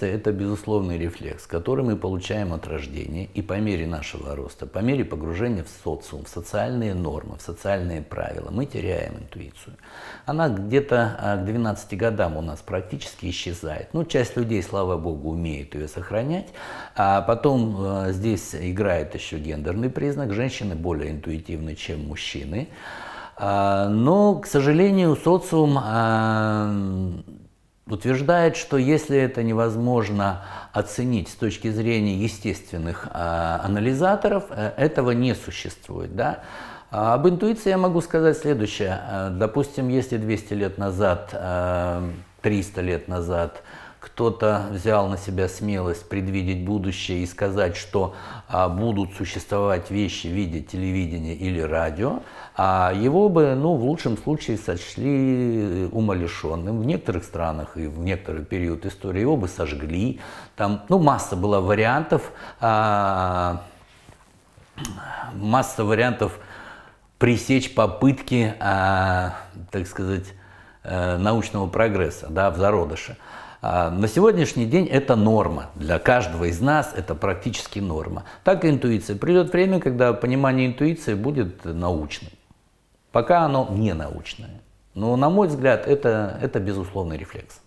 Амбиция – это безусловный рефлекс, который мы получаем от рождения и по мере нашего роста, по мере погружения в социум, в социальные нормы, в социальные правила, мы теряем интуицию. Она где-то а, к 12 годам у нас практически исчезает. Ну, часть людей, слава богу, умеет ее сохранять. А потом э, здесь играет еще гендерный признак. Женщины более интуитивны, чем мужчины. А, но, к сожалению, социум а, утверждает, что если это невозможно оценить с точки зрения естественных а, анализаторов, э, этого не существует. Да? А об интуиции я могу сказать следующее. Э, допустим, если 200 лет назад, 300 э, лет назад кто-то взял на себя смелость предвидеть будущее и сказать, что а, будут существовать вещи в виде телевидения или радио, а его бы, ну, в лучшем случае сочли умалишенным. В некоторых странах и в некоторый период истории его бы сожгли. Там, ну, масса была вариантов, а, масса вариантов пресечь попытки, а, так сказать, э, научного прогресса да, в зародыше. А, на сегодняшний день это норма. Для каждого из нас это практически норма. Так и интуиция. Придет время, когда понимание интуиции будет научным. Пока оно не научное. Но, на мой взгляд, это, это безусловный рефлекс.